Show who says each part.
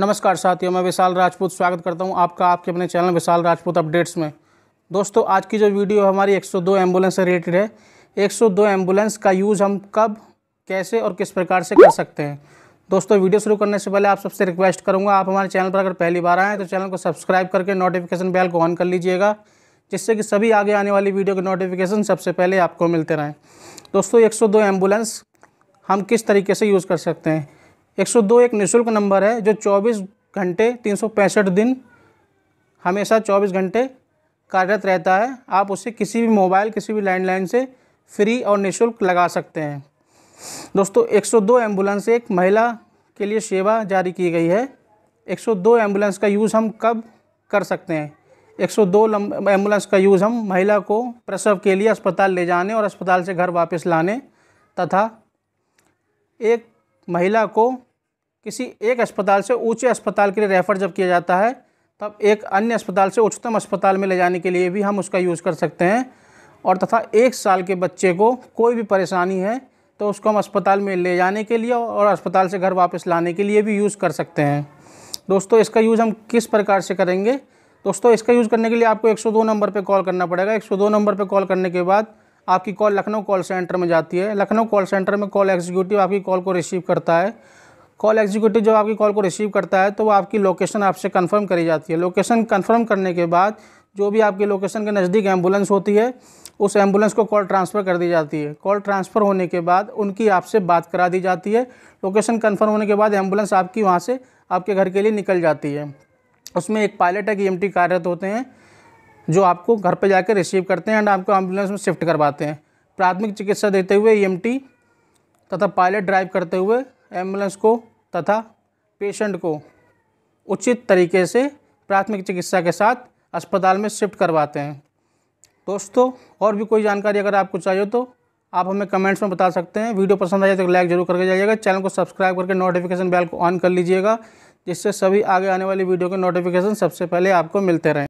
Speaker 1: नमस्कार साथियों मैं विशाल राजपूत स्वागत करता हूं आपका आपके अपने चैनल विशाल राजपूत अपडेट्स में दोस्तों आज की जो वीडियो हमारी 102 एम्बुलेंस से रिलेटेड है 102 एम्बुलेंस का यूज़ हम कब कैसे और किस प्रकार से कर सकते हैं दोस्तों वीडियो शुरू करने से पहले आप सबसे रिक्वेस्ट करूँगा आप हमारे चैनल पर अगर पहली बार आएँ तो चैनल को सब्सक्राइब करके नोटिफिकेशन बैल को ऑन कर लीजिएगा जिससे कि सभी आगे आने वाली वीडियो के नोटिफिकेशन सबसे पहले आपको मिलते रहें दोस्तों एक एम्बुलेंस हम किस तरीके से यूज़ कर सकते हैं 102 एक निःशुल्क नंबर है जो 24 घंटे तीन दिन हमेशा 24 घंटे कार्यरत रहता है आप उसे किसी भी मोबाइल किसी भी लैंडलाइन से फ्री और निःशुल्क लगा सकते हैं दोस्तों 102 एम्बुलेंस एक महिला के लिए सेवा जारी की गई है 102 एम्बुलेंस का यूज़ हम कब कर सकते हैं 102 एम्बुलेंस का यूज़ हम महिला को प्रसव के लिए अस्पताल ले जाने और अस्पताल से घर वापस लाने तथा एक महिला को किसी एक अस्पताल से ऊंचे अस्पताल के लिए रेफ़र जब किया जाता है तब एक अन्य अस्पताल से उच्चतम अस्पताल में ले जाने के लिए भी हम उसका यूज़ कर सकते हैं और तथा एक साल के बच्चे को कोई भी परेशानी है तो उसको हम अस्पताल में ले जाने के लिए और अस्पताल से घर वापस लाने के लिए भी यूज़ कर सकते हैं दोस्तों इसका यूज़ हम किस प्रकार से करेंगे दोस्तों इसका यूज़ करने के लिए आपको 102 नंबर पर कॉल करना पड़ेगा 102 नंबर पर कॉल करने के बाद आपकी कॉल लखनऊ कॉल सेंटर में जाती है लखनऊ कॉल सेंटर में कॉल एग्जीक्यूटिव आपकी कॉल को रिसीव करता है कॉल एग्जीक्यूटिव जब आपकी कॉल को रिसीव करता है तो वो आपकी लोकेशन आपसे कंफर्म करी जाती है लोकेशन कंफर्म करने के बाद जो भी आपके लोकेशन के नज़दीक एम्बुलेंस होती है उस एम्बुलेंस को कॉल ट्रांसफ़र कर दी जाती है कॉल ट्रांसफ़र होने के बाद उनकी आपसे बात करा दी जाती है लोकेशन कन्फर्म होने के बाद एम्बुलेंस आपकी वहाँ से आपके घर के लिए निकल जाती है उसमें एक पायलट एक ई e कार्यरत होते हैं जो आपको घर पर जाकर रिसीव करते हैं एंड आपको एम्बुलेंस में शिफ्ट करवाते हैं प्राथमिक चिकित्सा देते हुए ई e तथा पायलट ड्राइव करते हुए एम्बुलेंस को तथा पेशेंट को उचित तरीके से प्राथमिक चिकित्सा के साथ अस्पताल में शिफ्ट करवाते हैं दोस्तों और भी कोई जानकारी अगर आपको चाहिए तो आप हमें कमेंट्स में बता सकते हैं वीडियो पसंद आए तो लाइक जरूर करके जाइएगा चैनल को सब्सक्राइब करके नोटिफिकेशन बेल को ऑन कर लीजिएगा जिससे सभी आगे आने वाली वीडियो के नोटिफिकेशन सबसे पहले आपको मिलते रहें